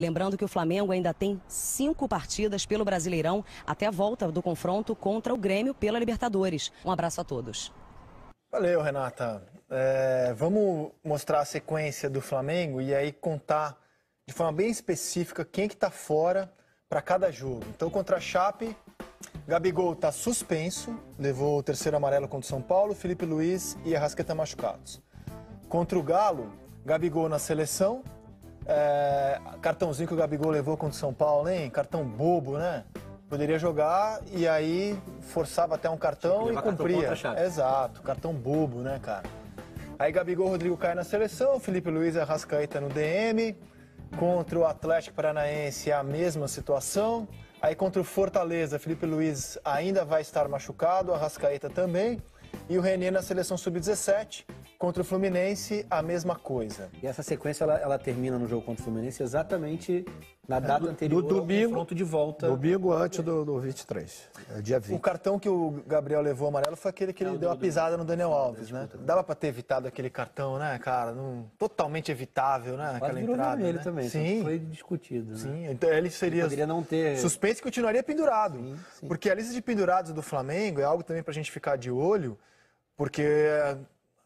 Lembrando que o Flamengo ainda tem cinco partidas pelo Brasileirão até a volta do confronto contra o Grêmio pela Libertadores. Um abraço a todos. Valeu, Renata. É, vamos mostrar a sequência do Flamengo e aí contar de forma bem específica quem é que está fora para cada jogo. Então, contra a Chape, Gabigol está suspenso, levou o terceiro amarelo contra o São Paulo, Felipe Luiz e Arrasqueta machucados. Contra o Galo, Gabigol na seleção, é, cartãozinho que o Gabigol levou contra o São Paulo, hein? Cartão bobo, né? Poderia jogar e aí forçava até um cartão e cumpria. Cartão Exato, cartão bobo, né, cara? Aí Gabigol Rodrigo cai na seleção, Felipe Luiz Arrascaeta no DM. Contra o Atlético Paranaense é a mesma situação. Aí contra o Fortaleza, Felipe Luiz ainda vai estar machucado, Arrascaeta também. E o Renê na seleção sub-17. Contra o Fluminense, a mesma coisa. E essa sequência, ela, ela termina no jogo contra o Fluminense exatamente na é, data do, anterior do domingo, confronto de volta. Domingo antes do, do 23, é dia 20. O cartão que o Gabriel levou amarelo foi aquele que é, ele é, deu do, a pisada no Daniel Alves, né? Disputa, Dava para ter evitado aquele cartão, né, cara? Não, totalmente evitável, né? Quase aquela virou entrada. né? também, sim. Foi discutido. Né? Sim, então ele seria. Ele poderia não ter. Suspenso e continuaria pendurado. Sim, sim. Porque a lista de pendurados do Flamengo é algo também para a gente ficar de olho, porque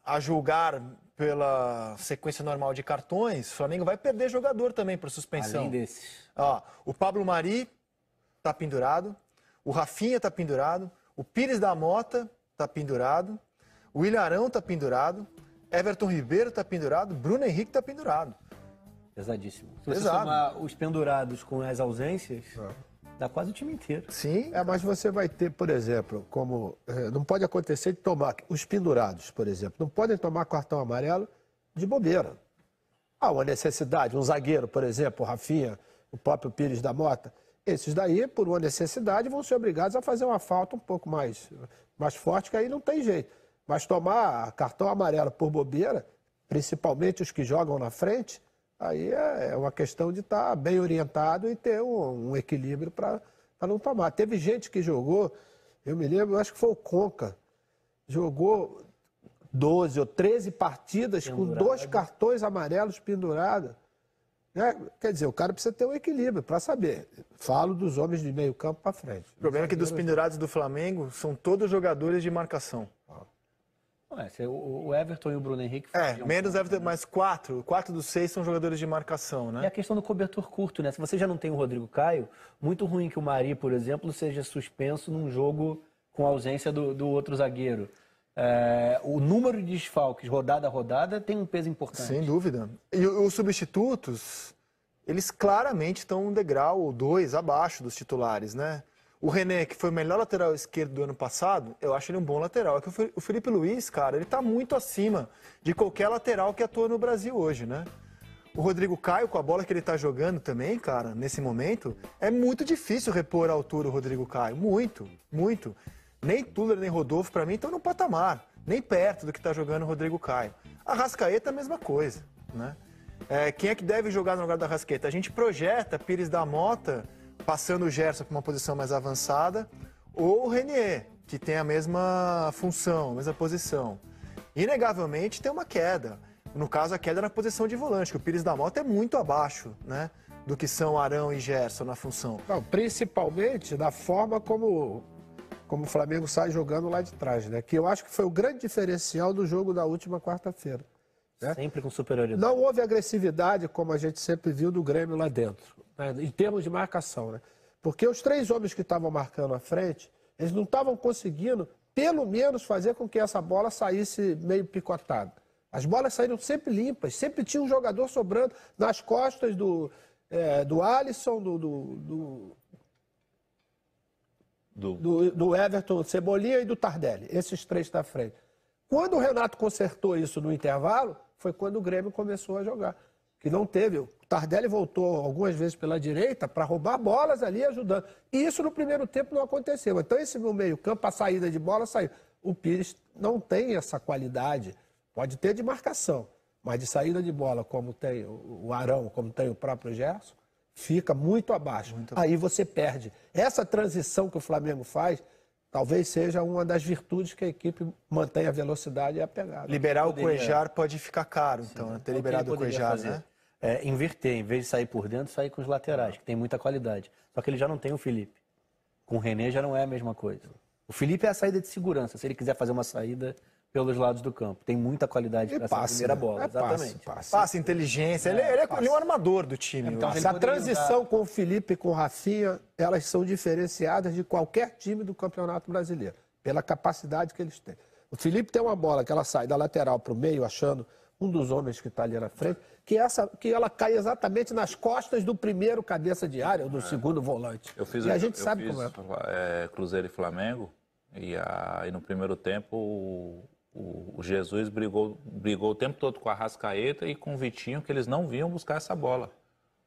a julgar pela sequência normal de cartões, o Flamengo vai perder jogador também por suspensão. Além desse. Ó, o Pablo Mari tá pendurado, o Rafinha tá pendurado, o Pires da Mota tá pendurado, o Ilharão tá pendurado, Everton Ribeiro tá pendurado, Bruno Henrique tá pendurado. Pesadíssimo. Se você Pesado. somar os pendurados com as ausências, é. Dá quase o time inteiro. Sim, é, mas você vai ter, por exemplo, como. Eh, não pode acontecer de tomar. Os pendurados, por exemplo, não podem tomar cartão amarelo de bobeira. Há uma necessidade, um zagueiro, por exemplo, o Rafinha, o próprio Pires da Mota. Esses daí, por uma necessidade, vão ser obrigados a fazer uma falta um pouco mais, mais forte, que aí não tem jeito. Mas tomar cartão amarelo por bobeira, principalmente os que jogam na frente, Aí é, é uma questão de estar tá bem orientado e ter um, um equilíbrio para não tomar. Teve gente que jogou, eu me lembro, acho que foi o Conca, jogou 12 ou 13 partidas pendurado. com dois cartões amarelos pendurados. Né? Quer dizer, o cara precisa ter um equilíbrio para saber. Falo dos homens de meio campo para frente. O problema é que dos pendurados do Flamengo são todos jogadores de marcação o Everton e o Bruno Henrique... É, menos um... Everton, né? mas quatro. Quatro dos seis são jogadores de marcação, né? E a questão do cobertor curto, né? Se você já não tem o Rodrigo Caio, muito ruim que o Mari, por exemplo, seja suspenso num jogo com ausência do, do outro zagueiro. É, o número de desfalques, rodada a rodada, tem um peso importante. Sem dúvida. E os substitutos, eles claramente estão um degrau ou dois abaixo dos titulares, né? O René, que foi o melhor lateral esquerdo do ano passado, eu acho ele um bom lateral. É que o Felipe Luiz, cara, ele tá muito acima de qualquer lateral que atua no Brasil hoje, né? O Rodrigo Caio, com a bola que ele tá jogando também, cara, nesse momento, é muito difícil repor a altura o Rodrigo Caio. Muito, muito. Nem Tuller, nem Rodolfo, para mim, estão no patamar, nem perto do que tá jogando o Rodrigo Caio. A Rascaeta, a mesma coisa, né? É, quem é que deve jogar no lugar da Rascaeta? A gente projeta Pires da Mota passando o Gerson para uma posição mais avançada, ou o Renier, que tem a mesma função, a mesma posição. Inegavelmente tem uma queda. No caso, a queda na posição de volante, que o Pires da Mota é muito abaixo, né? Do que são Arão e Gerson na função. Não, principalmente da forma como, como o Flamengo sai jogando lá de trás, né? Que eu acho que foi o grande diferencial do jogo da última quarta-feira. Né? Sempre com superioridade. Não houve agressividade, como a gente sempre viu do Grêmio lá dentro, né? em termos de marcação. Né? Porque os três homens que estavam marcando à frente, eles não estavam conseguindo, pelo menos, fazer com que essa bola saísse meio picotada. As bolas saíram sempre limpas, sempre tinha um jogador sobrando nas costas do, é, do Alisson, do, do, do... Do... do... Do, Everton Cebolinha e do Tardelli, esses três da frente. Quando o Renato consertou isso no intervalo, foi quando o Grêmio começou a jogar. Que não teve. O Tardelli voltou algumas vezes pela direita para roubar bolas ali ajudando. E isso no primeiro tempo não aconteceu. Então, esse meu meio-campo, a saída de bola saiu. O Pires não tem essa qualidade. Pode ter de marcação, mas de saída de bola, como tem o Arão, como tem o próprio Gerson, fica muito abaixo. Muito Aí você perde. Essa transição que o Flamengo faz Talvez seja uma das virtudes que a equipe mantém a velocidade e a pegada. Liberar o Cuejar pode ficar caro, Sim. então, né? ter liberado o, Cuejar, né? É, inverter, em vez de sair por dentro, sair com os laterais, que tem muita qualidade. Só que ele já não tem o Felipe. Com o René já não é a mesma coisa. O Felipe é a saída de segurança. Se ele quiser fazer uma saída, pelos lados do campo. Tem muita qualidade é para essa primeira né? bola. É exatamente. Passa, inteligência. É, ele, ele, é passa. É, um armador do time. Então, Essa transição usar... com o Felipe e com o Rafinha, elas são diferenciadas de qualquer time do Campeonato Brasileiro, pela capacidade que eles têm. O Felipe tem uma bola que ela sai da lateral para o meio, achando um dos homens que está ali na frente, que, é essa, que ela cai exatamente nas costas do primeiro cabeça de área, ou do é. segundo volante. Eu fiz, e a eu, gente eu sabe fiz, como é. é. Cruzeiro e Flamengo, e, a, e no primeiro tempo o Jesus brigou, brigou o tempo todo com a Rascaeta e com o Vitinho, que eles não vinham buscar essa bola.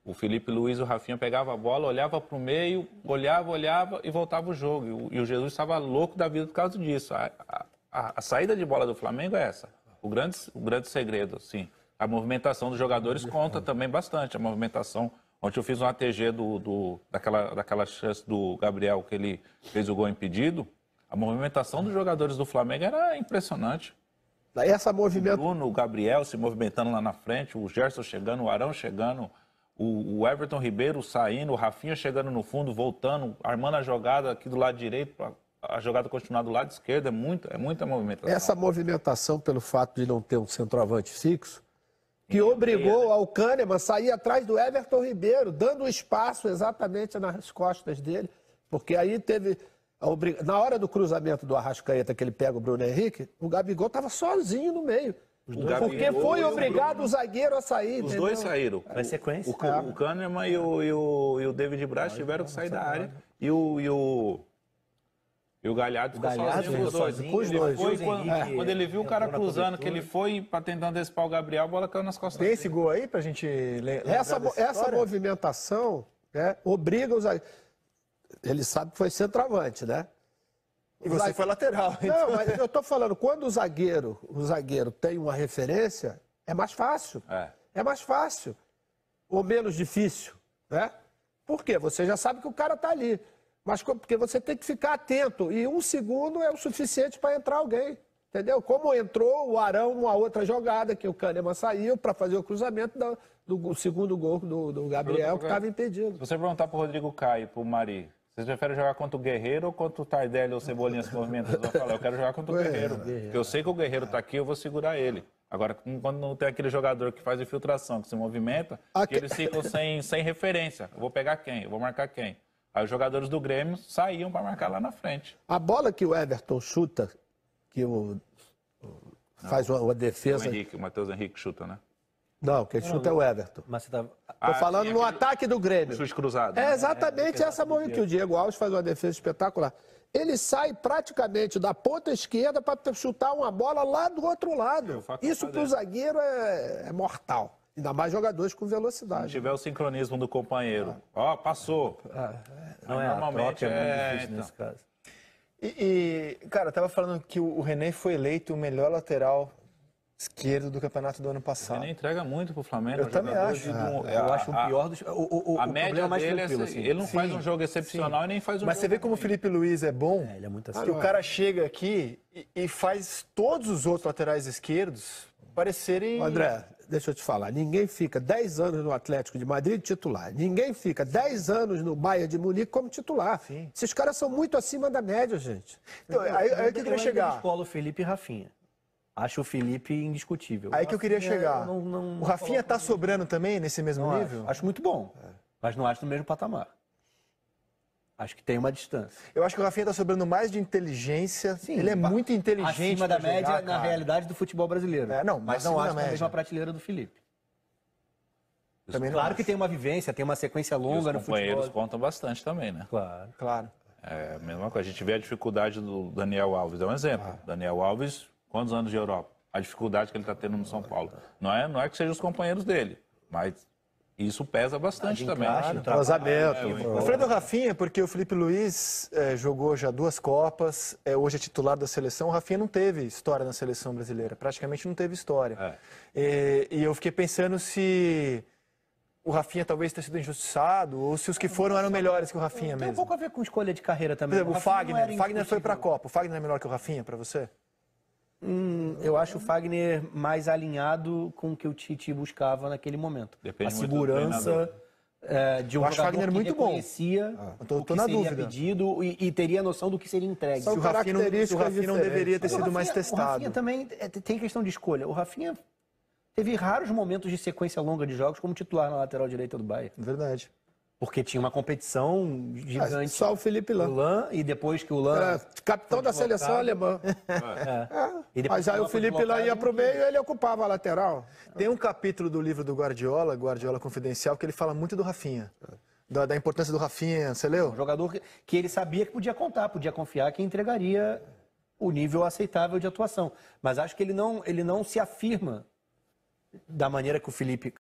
O Felipe Luiz e o Rafinha pegava a bola, olhava para o meio, olhava, olhava e voltava o jogo. E o, e o Jesus estava louco da vida por causa disso. A, a, a, saída de bola do Flamengo é essa. O grande, o grande segredo, sim. A movimentação dos jogadores conta também bastante. A movimentação. Ontem eu fiz um ATG do, do daquela, daquela chance do Gabriel que ele fez o gol impedido. A movimentação dos jogadores do Flamengo era impressionante. Daí essa movimentação, O Bruno, o Gabriel se movimentando lá na frente, o Gerson chegando, o Arão chegando, o, Everton Ribeiro saindo, o Rafinha chegando no fundo, voltando, armando a jogada aqui do lado direito para a jogada continuar do lado esquerdo. É, muito, é muita movimentação. Essa movimentação, pelo fato de não ter um centroavante fixo, que obrigou o né? ao Kahneman a sair atrás do Everton Ribeiro, dando espaço exatamente nas costas dele, porque aí teve na hora do cruzamento do Arrascaeta que ele pega o Bruno Henrique, o Gabigol estava sozinho no meio. Porque foi obrigado o zagueiro a sair. Os entendeu? dois saíram. Na sequência. O, o, Kahneman e o, e, o, e o David Braz tiveram que sair da área. E o, e o, e o Galhardo ficou Galhardo sozinho os dois. com os dois. Né? Foi, quando, quando, ele viu o né? cara cruzando, que ele foi para tentar antecipar o Gabriel, a bola caiu nas costas. Tem esse gol aí para a gente ler? Essa, essa movimentação né, obriga os zagueiro ele sabe que foi centroavante, né? E você foi lateral. Então... Não, mas eu estou falando, quando o zagueiro, o zagueiro tem uma referência, é mais fácil. É. é mais fácil. Ou menos difícil, né? Por quê? Você já sabe que o cara está ali. Mas porque você tem que ficar atento. E um segundo é o suficiente para entrar alguém. Entendeu? Como entrou o Arão numa outra jogada, que o Kahneman saiu para fazer o cruzamento do, do segundo gol do, do Gabriel, que estava impedido. Se você perguntar para o Rodrigo Caio, para o Mari, vocês preferem jogar contra o Guerreiro ou contra o Tardelli ou o Cebolinha se movimenta? eu quero jogar contra o é, Guerreiro. Porque eu sei que o Guerreiro está aqui, eu vou segurar ele. Agora, quando não tem aquele jogador que faz infiltração, que se movimenta, que eles ficam sem, sem referência. Eu vou pegar quem? Eu vou marcar quem? Aí os jogadores do Grêmio saíam para marcar lá na frente. A bola que o Everton chuta, que o, faz não, uma, uma defesa. O, Henrique, o Matheus Henrique chuta, né? Não, quem chuta é o Everton. Mas você tá... Tô falando ah, no ataque do Grêmio. Chute cruzado. É exatamente essa mão que o Diego Alves faz uma defesa espetacular. Ele sai praticamente da ponta esquerda para chutar uma bola lá do outro lado. É, é Isso para o zagueiro é, é mortal. Ainda mais jogadores com velocidade. Se tiver o sincronismo do companheiro. Ó, ah. oh, passou. Ah, é. Não é, normalmente é, difícil então. nesse caso. E, e, cara, eu tava falando que o René foi eleito o melhor lateral esquerdo do campeonato do ano passado. Ele entrega muito pro Flamengo. Eu também acho. Um, ah, é, eu acho o pior dos. O, o, o, a o média é mais dele é tranquilo, é, assim. Ele não sim, faz um jogo excepcional sim. e nem faz um Mas jogo você vê como o Felipe Luiz é bom? É, ele é muito assim. Que o cara chega aqui e, e, faz todos os outros laterais esquerdos parecerem. André, deixa eu te falar. Ninguém fica 10 anos no Atlético de Madrid titular. Ninguém fica 10 anos no Bayern de Munique como titular. Sim. Esses caras são muito acima da média, gente. Então, então aí, aí, que eu queria é chegar. Escola, Felipe e Rafinha. Acho o Felipe indiscutível. Aí que eu queria chegar. Não, não, o Rafinha tá sobrando também nesse mesmo não nível? Acho. acho. muito bom, é. mas não acho no mesmo patamar. Acho que tem uma distância. Eu acho que o Rafinha tá sobrando mais de inteligência. Sim, ele é muito inteligente. Acima da média na realidade do futebol brasileiro. É, não, mas não acho na mesma prateleira do Felipe. também claro acho. que tem uma vivência, tem uma sequência longa e no futebol. Os companheiros contam bastante também, né? Claro, claro. É a mesma coisa. A gente vê a dificuldade do Daniel Alves. É um exemplo. Ah. Daniel Alves quantos anos de Europa, a dificuldade que ele está tendo no São Paulo. Não é, não é que sejam os companheiros dele, mas isso pesa bastante também. Encaixe, é, né? É, o Rafinha, porque o Felipe Luiz é, jogou já duas Copas, é, hoje é titular da seleção. O Rafinha não teve história na seleção brasileira, praticamente não teve história. É. E, é, e, eu fiquei pensando se o Rafinha talvez tenha sido injustiçado, ou se os que foram eram melhores que o Rafinha mesmo. Tem um pouco a ver com escolha de carreira também. Exemplo, o, o Fagner. Fagner foi para a Copa. O Fagner é melhor que o Rafinha para você? Hum, eu acho o Fagner mais alinhado com o que o Tite buscava naquele momento. Depende a segurança é, de um eu acho jogador Fagner que muito reconhecia bom. Ah, tô, na dúvida. pedido e, e, teria noção do que seria entregue. se o Rafinha não, o Rafinha não deveria ter sido Rafinha, mais testado. O Rafinha também é, tem questão de escolha. O Rafinha teve raros momentos de sequência longa de jogos como titular na lateral direita do Bahia. Verdade. Porque tinha uma competição ah, gigante. Ah, só o Felipe Lan. Lan e depois que o Lan. Era capitão da seleção alemã. É. Mas aí o Felipe lá ia pro meio e ele ocupava a lateral. Tem um capítulo do livro do Guardiola, Guardiola Confidencial, que ele fala muito do Rafinha. É. Da, da, importância do Rafinha, você leu? Um jogador que, que, ele sabia que podia contar, podia confiar que entregaria o nível aceitável de atuação. Mas acho que ele não, ele não se afirma da maneira que o Felipe